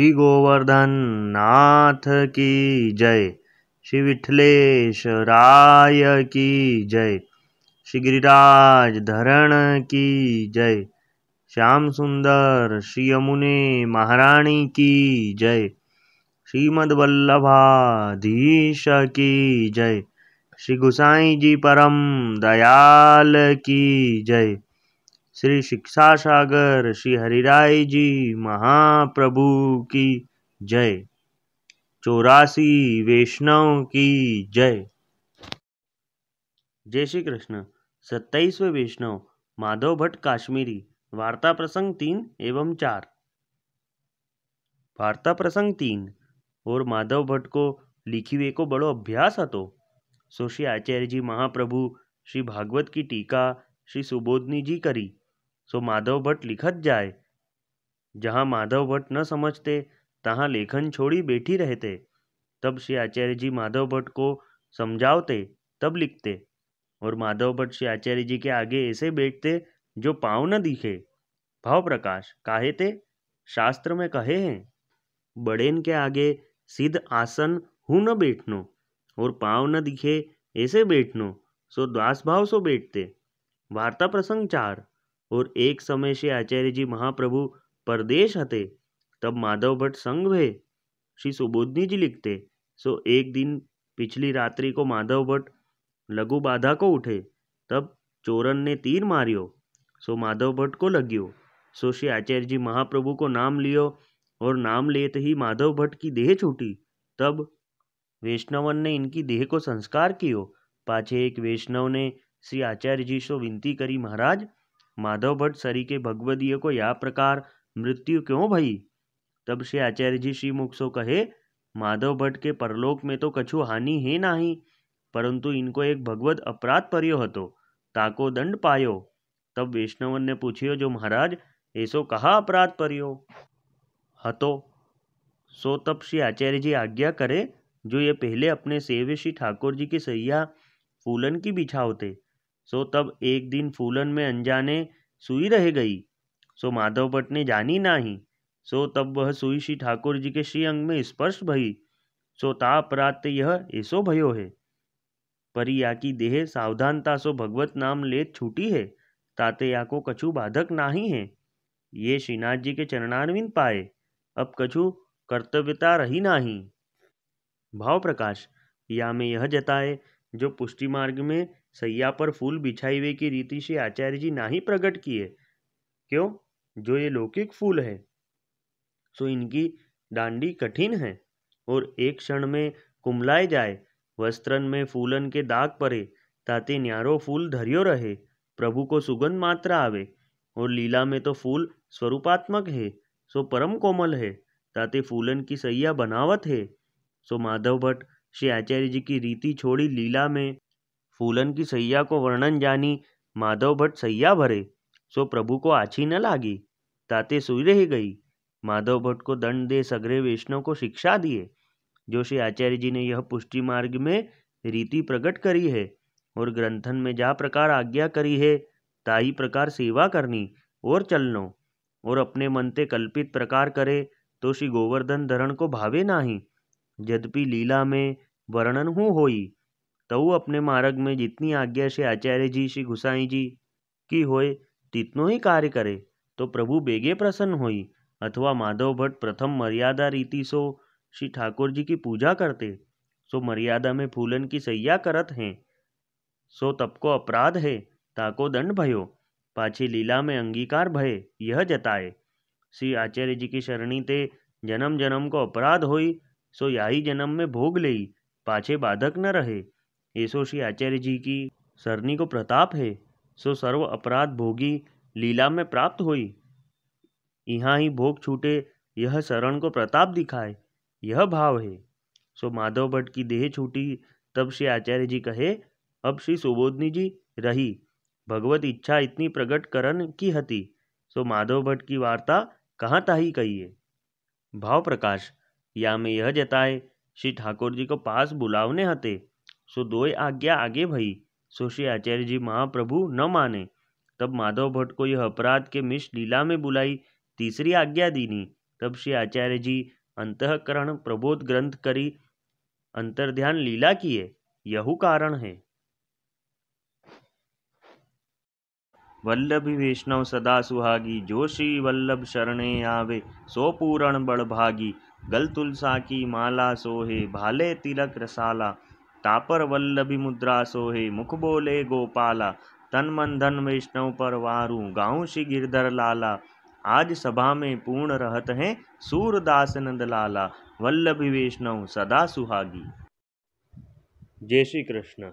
श्री गोवर्धन नाथ की जय श्री राय की जय श्री गिरिराज धरण की जय श्याम सुंदर श्री यमुने महारानी की जय श्रीमद्वल्लभाधीश की जय श्री गुसाई जी परम दयाल की जय श्री शिक्षा सागर श्री हरिराय जी महाप्रभु की जय चौरासी वैष्णव की जय जय श्री कृष्ण सत्ताईसवे वैष्णव माधव भट्ट काश्मीरी वार्ता प्रसंग तीन एवं चार और माधव भट्ट को लिखी हुए को बड़ो अभ्यास બડો सो श्री आचार्य जी महाप्रभु श्री भागवत की टीका श्री सुबोधनी जी करी सो माधव भट्ट लिखत जाए जहाँ माधव भट्ट न समझते तहाँ लेखन छोड़ी बैठी रहते तब श्री आचार्य जी माधव भट्ट को समझावते तब लिखते और माधव भट्ट श्री आचार्य जी के आगे ऐसे बैठते जो पाँव न दिखे भाव प्रकाश काहे थे शास्त्र में कहे हैं बड़ेन के आगे सिद्ध आसन हूँ न बैठनो और पाँव न दिखे ऐसे बैठनो सो द्वास भाव सो बैठते वार्ता प्रसंग चार और एक समय से आचार्य जी महाप्रभु परदेश हते तब माधव भट्ट संग भे श्री सुबोधनी जी लिखते सो एक दिन पिछली रात्रि को माधव भट्ट लघु बाधा को उठे तब चोरन ने तीर मारियो सो माधव भट्ट को लगियो सो श्री आचार्य जी महाप्रभु को नाम लियो और नाम लेते ही माधव भट्ट की देह छूटी तब वैष्णवन ने इनकी देह को संस्कार कियो पाछे एक वैष्णव ने श्री आचार्य जी से विनती करी महाराज माधव भट्ट सरी के भगवदीय को या प्रकार मृत्यु क्यों भई तब श्री आचार्य जी श्री मुख सो कहे माधव भट्ट के परलोक में तो कछु हानि है नाही परंतु इनको एक भगवत अपराध पर्यो ताको दंड पायो तब वैष्णवन ने पूछियो जो महाराज ऐसो कहा अपराध पर्यो हतो सो तब श्री आचार्य आज्ञा करे जो ये पहले अपने सेव्य श्री ठाकुर जी की सैया फूलन की बिछा होते सो तब एक दिन फूलन में अनजाने सुई रह गई सो माधव भट्ट ने जानी ही सो तब वह सुई श्री ठाकुर जी के श्री अंग में स्पर्श भई सो ताप रात यह ऐसो भयो है परी की देह सावधानता सो भगवत नाम लेत छूटी है ताते या को कछु बाधक नाही है ये श्रीनाथ जी के चरणारविंद पाए अब कछु कर्तव्यता रही नाही भाव प्रकाश या में यह जताए जो पुष्टि मार्ग में सैया पर फूल बिछाई हुए की रीति से आचार्य जी ना ही प्रकट किए क्यों जो ये लौकिक फूल है सो इनकी डांडी कठिन है और एक क्षण में कुमलाए जाए वस्त्रन में फूलन के दाग पड़े ताते न्यारो फूल धरियो रहे प्रभु को सुगंध मात्र आवे और लीला में तो फूल स्वरूपात्मक है सो परम कोमल है ताते फूलन की सैया बनावत है सो माधव भट्ट श्री आचार्य जी की रीति छोड़ी लीला में फूलन की सैया को वर्णन जानी माधव भट्ट सैया भरे सो प्रभु को आछी न लागी ताते सुई रह गई माधव भट्ट को दंड दे सगरे वैष्णव को शिक्षा दिए जोशी आचार्य जी ने यह पुष्टि मार्ग में रीति प्रकट करी है और ग्रंथन में जा प्रकार आज्ञा करी है ताही प्रकार सेवा करनी और चलनो और अपने मनते कल्पित प्रकार करे तो श्री गोवर्धन धरण को भावे नाही यद्यपि लीला में वर्णन हूँ होई तव अपने मार्ग में जितनी आज्ञा श्री आचार्य जी श्री गुसाई जी की होय तितनो ही कार्य करे तो प्रभु बेगे प्रसन्न होई अथवा माधव भट्ट प्रथम मर्यादा रीति सो श्री ठाकुर जी की पूजा करते सो मर्यादा में फूलन की सैया करत हैं सो तब को अपराध है ताको दंड भयो पाछी लीला में अंगीकार भय यह जताए श्री आचार्य जी की शरणी ते जन्म जन्म को अपराध होई सो याही जन्म में भोग ले पाछे बाधक न रहे ऐसो श्री आचार्य जी की सरनी को प्रताप है सो सर्व अपराध भोगी लीला में प्राप्त हुई यहाँ ही भोग छूटे यह शरण को प्रताप दिखाए यह भाव है सो माधव भट्ट की देह छूटी तब श्री आचार्य जी कहे अब श्री सुबोधनी जी रही भगवत इच्छा इतनी प्रकट करण की हती सो माधव भट्ट की वार्ता कहाँ ताही कहिए भाव प्रकाश या में यह जताए श्री ठाकुर जी को पास बुलावने हते सो दोय आज्ञा आगे भई सो श्री आचार्य जी महाप्रभु न माने तब माधव भट्ट को यह अपराध के मिश लीला में बुलाई तीसरी आज्ञा दीनी तब श्री आचार्य जी अंतकरण प्रबोध ग्रंथ करी अंतर्ध्यान लीला किए यहू कारण है वल्लभ वैष्णव सदा सुहागी जो श्री वल्लभ शरणे आवे सो पूरण बड़ भागी गल तुलसा की माला सोहे भाले तिलक रसाला तापर वल्लभी मुद्रा सोहे मुख बोले गोपाला तन मन धन वैष्णव पर वारू गाँव श्री गिरधर लाला आज सभा में पूर्ण रहत हैं सूरदास नंद लाला वल्लभी वैष्णव सदा सुहागी जय श्री कृष्ण